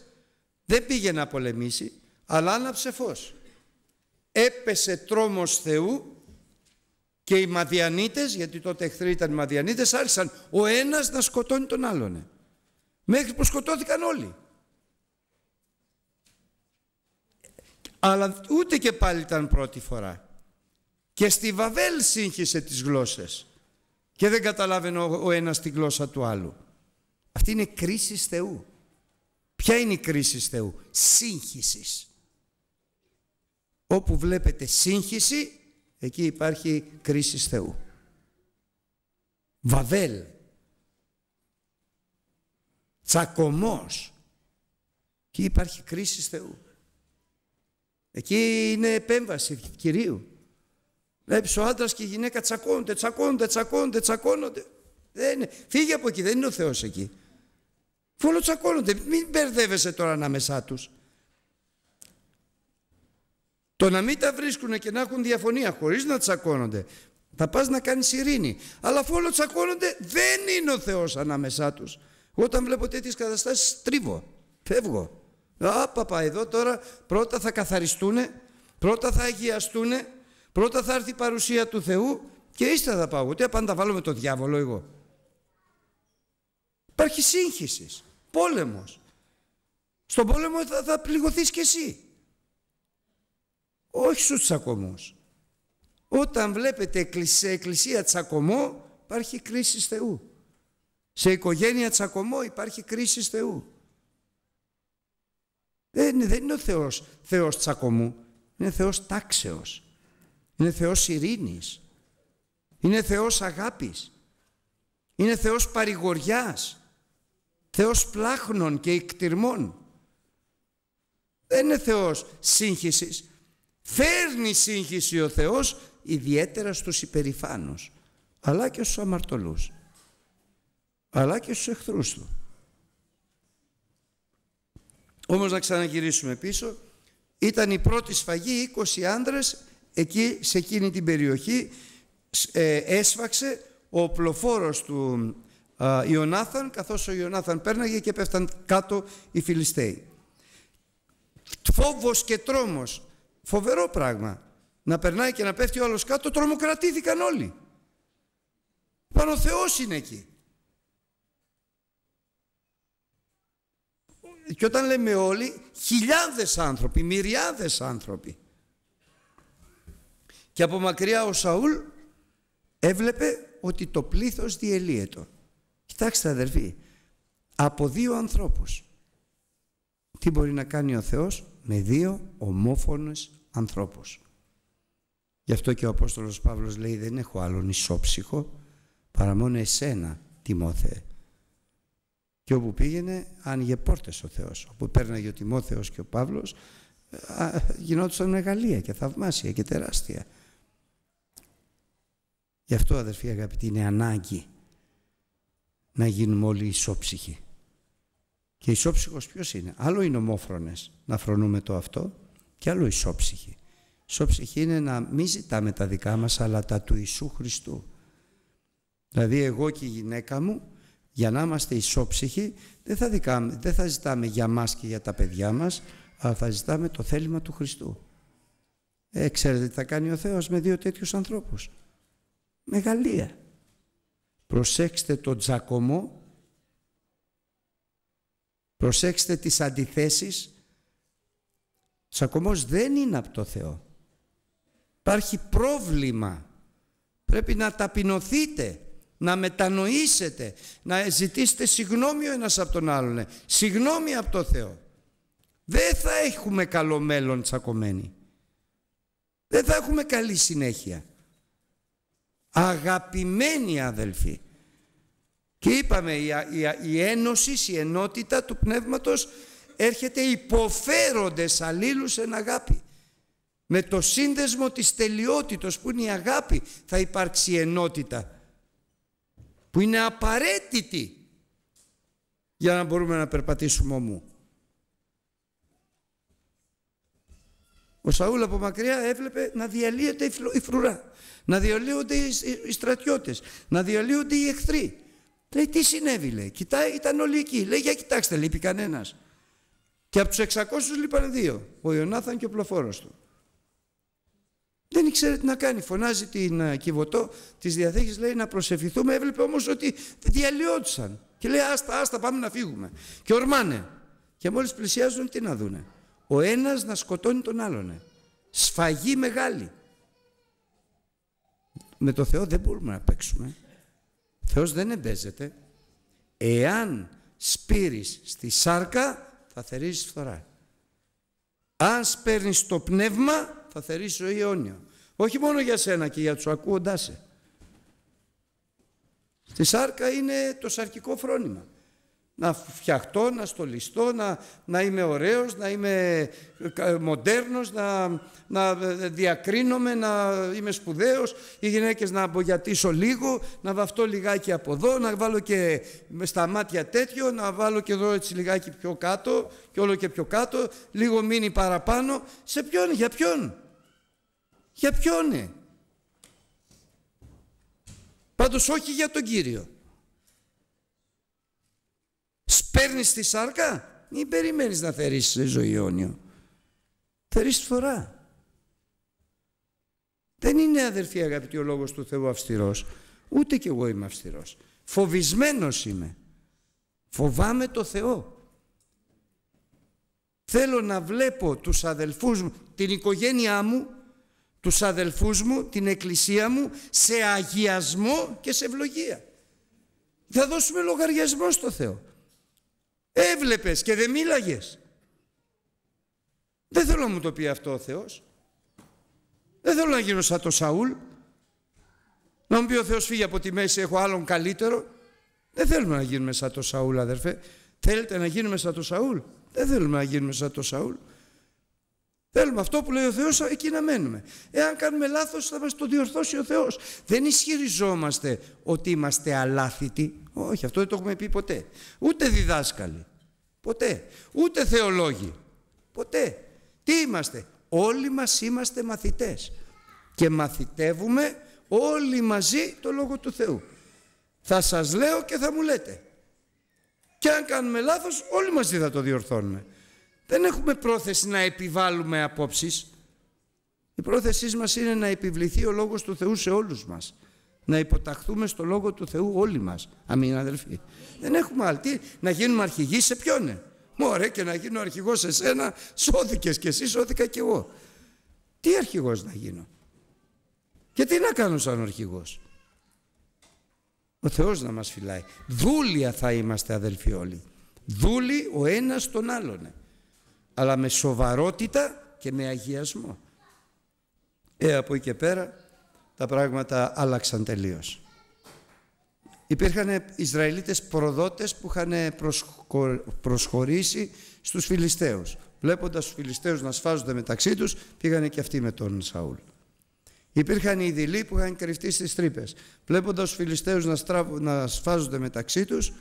δεν πήγε να πολεμήσει αλλά άναψε φως. Έπεσε τρόμος Θεού και οι Μαδιανίτες, γιατί τότε εχθροί ήταν οι Μαδιανίτες, άρχισαν ο ένας να σκοτώνει τον άλλον. Μέχρι που σκοτώθηκαν όλοι. Αλλά ούτε και πάλι ήταν πρώτη φορά. Και στη Βαβέλ σύγχυσε τις γλώσσες. Και δεν καταλάβαινε ο ένας τη γλώσσα του άλλου. Αυτή είναι κρίση Θεού. Ποια είναι η κρίση Θεού. σύγχυσης. Όπου βλέπετε σύγχυση, εκεί υπάρχει κρίση Θεού. Βαβέλ. Τσακωμός. Εκεί υπάρχει κρίση Θεού. Εκεί είναι επέμβαση Κυρίου. Βλέπεις ο άντρας και η γυναίκα τσακώνονται, τσακώνονται, τσακώνονται, τσακώνονται. Δεν Φύγε από εκεί, δεν είναι ο Θεός εκεί. Φόλο τσακώνονται. Μην μπερδεύεσαι τώρα ανάμεσά τους. Το να μην τα βρίσκουν και να έχουν διαφωνία χωρίς να τσακώνονται. Θα πας να κάνεις ειρήνη. Αλλά φόλο τσακώνονται, δεν είναι ο Θεός ανάμεσά τους. Όταν βλέπω τέτοιες καταστάσεις, τρίβω. Φεύγω. Α, παπα, εδώ τώρα πρώτα θα καθαριστούν, πρώτα θα αγιαστούν, Πρώτα θα έρθει η παρουσία του Θεού και ύστερα θα πάω. Ούτε απάντα βάλω με τον διάβολο εγώ. Υπάρχει σύγχυσης, πόλεμος. Στον πόλεμο θα, θα πληγωθείς κι εσύ. Όχι στους τσακωμούς. Όταν βλέπετε σε εκκλησία τσακωμό, υπάρχει κρίση Θεού. Σε οικογένεια τσακωμό υπάρχει κρίση Θεού. δεν είναι ο Θεός, Θεός τσακωμού, είναι Θεός τάξεως. Είναι Θεός ειρήνης. Είναι Θεός αγάπης. Είναι Θεός παρηγοριάς. Θεός πλάχνων και εκτιρμών. Δεν είναι Θεός σύγχυσης. Φέρνει σύγχυση ο Θεός ιδιαίτερα στους υπερηφάνους. Αλλά και στους αμαρτωλούς. Αλλά και στους εχθρούς του. Όμως να ξαναγυρίσουμε πίσω. Ήταν η πρώτη σφαγή 20 άνδρες εκεί σε εκείνη την περιοχή ε, έσφαξε ο πλοφόρος του Ιωνάθαν καθώς ο Ιωνάθαν πέρναγε και πέφταν κάτω οι Φιλιστέοι. Φόβος και τρόμος, φοβερό πράγμα. Να περνάει και να πέφτει ο άλλος κάτω, τρομοκρατήθηκαν όλοι. Πάνω Θεός είναι εκεί. Και όταν λέμε όλοι, χιλιάδες άνθρωποι, μυριάδες άνθρωποι. Και από μακριά ο Σαούλ έβλεπε ότι το πλήθος διελύεται. Κοιτάξτε αδερφοί, από δύο ανθρώπους. Τι μπορεί να κάνει ο Θεός με δύο ομόφωνες ανθρώπους. Γι' αυτό και ο Απόστολος Παύλος λέει δεν έχω άλλον ισόψυχο παρά μόνο εσένα Τιμόθεε. Και όπου πήγαινε άνοιγε πόρτες ο Θεός. Όπου πέρναγε ο Τιμόθεος και ο Παύλος γινόντουσαν μεγαλεία και θαυμάσια και τεράστια. Γι' αυτό αδερφοί αγαπητοί είναι ανάγκη να γίνουμε όλοι ισόψυχοι. Και ισόψυχος ποιος είναι. Άλλο είναι ομόφρονες να φρονούμε το αυτό και άλλο ισόψυχοι. Ισόψυχοι είναι να μην ζητάμε τα δικά μας αλλά τα του Ιησού Χριστού. Δηλαδή εγώ και η γυναίκα μου για να είμαστε ισόψυχοι δεν θα, δικάμε, δεν θα ζητάμε για μας και για τα παιδιά μας αλλά θα ζητάμε το θέλημα του Χριστού. Ε, ξέρετε τι θα κάνει ο Θεός με δύο τέτοιους ανθρώπους μεγαλεία. Προσέξτε τον Τζακωμό, προσέξτε τις αντιθέσεις. Τζακωμός δεν είναι από το Θεό. Υπάρχει πρόβλημα. Πρέπει να ταπεινωθείτε, να μετανοήσετε, να ζητήσετε συγνώμη ο ένας από τον άλλον. Ναι, συγνώμη από το Θεό. Δεν θα έχουμε καλό μέλλον τσακωμένοι. Δεν θα έχουμε καλή συνέχεια αγαπημένοι αδελφοί. Και είπαμε η, η, η ένωση, η ενότητα του πνεύματος έρχεται υποφέροντες αλλήλους εν αγάπη. Με το σύνδεσμο της τελειότητος που είναι η αγάπη θα υπάρξει ενότητα που είναι απαραίτητη για να μπορούμε να περπατήσουμε ομού. Ο Σαούλ από μακριά έβλεπε να διαλύεται η φρουρά, να διαλύονται οι στρατιώτες, να διαλύονται οι εχθροί. Λέει τι συνέβη λέει, κοιτάει ήταν όλοι εκεί. Λέει για κοιτάξτε λείπει κανένας. Και από του 600 λείπαν δύο, ο Ιωνάθαν και ο πλοφόρος του. Δεν ήξερε τι να κάνει. Φωνάζει την ε, Κιβωτό τη Διαθήκη, λέει να προσευχηθούμε. Έβλεπε όμως ότι διαλυόντουσαν. Και λέει: Άστα, άστα, πάμε να φύγουμε. Και ορμάνε. Και μόλις πλησιάζουν, τι να δούνε ο ένας να σκοτώνει τον άλλον. Ε. Σφαγή μεγάλη. Με το Θεό δεν μπορούμε να παίξουμε. Θεός δεν εμπέζεται. Εάν σπείρεις στη σάρκα θα θερίζεις φθορά. Αν σπέρνεις το πνεύμα θα θερίζεις ζωή αιώνια. Όχι μόνο για σένα και για τους ακούοντάς Στη σάρκα είναι το σαρκικό φρόνημα να φτιαχτώ, να στολιστώ, να, να είμαι ωραίος, να είμαι μοντέρνος, να, να ε, διακρίνομαι, να είμαι σπουδαίος, οι γυναίκες να απογιατήσω λίγο, να βαφτώ λιγάκι από εδώ, να βάλω και στα μάτια τέτοιο, να βάλω και εδώ έτσι λιγάκι πιο κάτω και όλο και πιο κάτω, λίγο μείνει παραπάνω. Σε ποιον, για ποιον, για ποιον, είναι. Πάντως όχι για τον Κύριο. Σπέρνεις τη σάρκα, ή περιμένεις να θερήσεις τη ζωή αιώνιο. Θερήσεις φορά. Δεν είναι αδερφή αγαπητή ο λόγος του Θεού αυστηρός. Ούτε κι εγώ είμαι αυστηρός. Φοβισμένος είμαι. Φοβάμαι το Θεό. Θέλω να βλέπω τους αδελφούς μου, την οικογένειά μου, τους αδελφούς μου, την εκκλησία μου, σε αγιασμό και σε ευλογία. Θα δώσουμε λογαριασμό στο Θεό. Έβλεπες και δεν μίλαγες. Δεν θέλω να μου το πει αυτό ο Θεός. Δεν θέλω να γίνω σαν το Σαούλ. Να μου πει ο Θεός φύγει από τη μέση, έχω άλλον καλύτερο. Δεν θέλουμε να γίνουμε σαν το Σαούλ αδερφέ. Θέλετε να γίνουμε σαν το Σαούλ. Δεν θέλουμε να γίνουμε σαν το Σαούλ. Θέλουμε αυτό που λέει ο Θεός εκεί να μένουμε. Εάν κάνουμε λάθος θα μας το διορθώσει ο Θεός. Δεν ισχυριζόμαστε ότι είμαστε αλάθητοι. Όχι αυτό δεν το έχουμε πει ποτέ. Ούτε διδάσκαλοι. Ποτέ. Ούτε θεολόγοι. Ποτέ. Τι είμαστε. Όλοι μας είμαστε μαθητές. Και μαθητεύουμε όλοι μαζί το Λόγο του Θεού. Θα σας λέω και θα μου λέτε. Και αν κάνουμε λάθος όλοι μαζί θα το διορθώνουμε. Δεν έχουμε πρόθεση να επιβάλλουμε απόψεις. Η πρόθεσή μας είναι να επιβληθεί ο Λόγος του Θεού σε όλους μας να υποταχθούμε στο λόγο του Θεού όλοι μας. Αμήν αδελφοί. Δεν έχουμε άλλη. να γίνουμε αρχηγοί σε ποιον είναι. Μωρέ και να γίνω αρχηγός σε σένα, σώθηκες και εσύ, σώθηκα κι εγώ. Τι αρχηγός να γίνω. Και τι να κάνω σαν αρχηγός. Ο Θεός να μας φυλάει. Δούλια θα είμαστε αδελφοί όλοι. Δούλοι ο ένας τον άλλον. Ε. Αλλά με σοβαρότητα και με αγιασμό. Ε, από εκεί και πέρα τα πράγματα άλλαξαν τελείως. Υπήρχαν Ισραηλίτες προδότες που είχαν προσχωρήσει στους Φιλιστέους. Βλέποντας τους Φιλιστέους να σφάζονται μεταξύ τους, πήγανε και αυτοί με τον Σαούλ. Υπήρχαν οι δειλοί που είχαν κρυφτεί στις τρύπες. Βλέποντας τους Φιλιστέους να, να σφάζονται μεταξύ τους,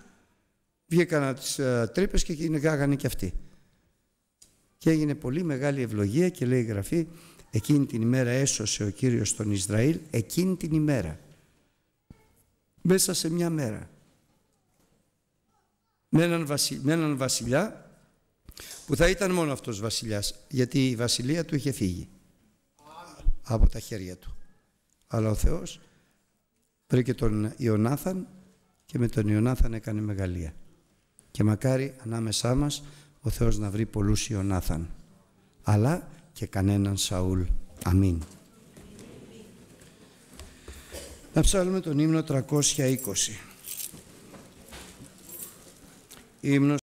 βγήκαν από τις ε, τρύπες και γίνεγάγανε και αυτοί. Και έγινε πολύ μεγάλη ευλογία και λέει η Γραφή Εκείνη την ημέρα έσωσε ο Κύριος τον Ισραήλ, εκείνη την ημέρα. Μέσα σε μια μέρα. Με έναν, βασιλιά που θα ήταν μόνο αυτός βασιλιάς, γιατί η βασιλεία του είχε φύγει από τα χέρια του. Αλλά ο Θεός βρήκε τον Ιωνάθαν και με τον Ιωνάθαν έκανε μεγαλεία. Και μακάρι ανάμεσά μας ο Θεός να βρει πολλούς Ιωνάθαν. Αλλά και κανέναν Σαούλ. Αμήν. Να ψάλουμε τον ύμνο 320. Ύμνος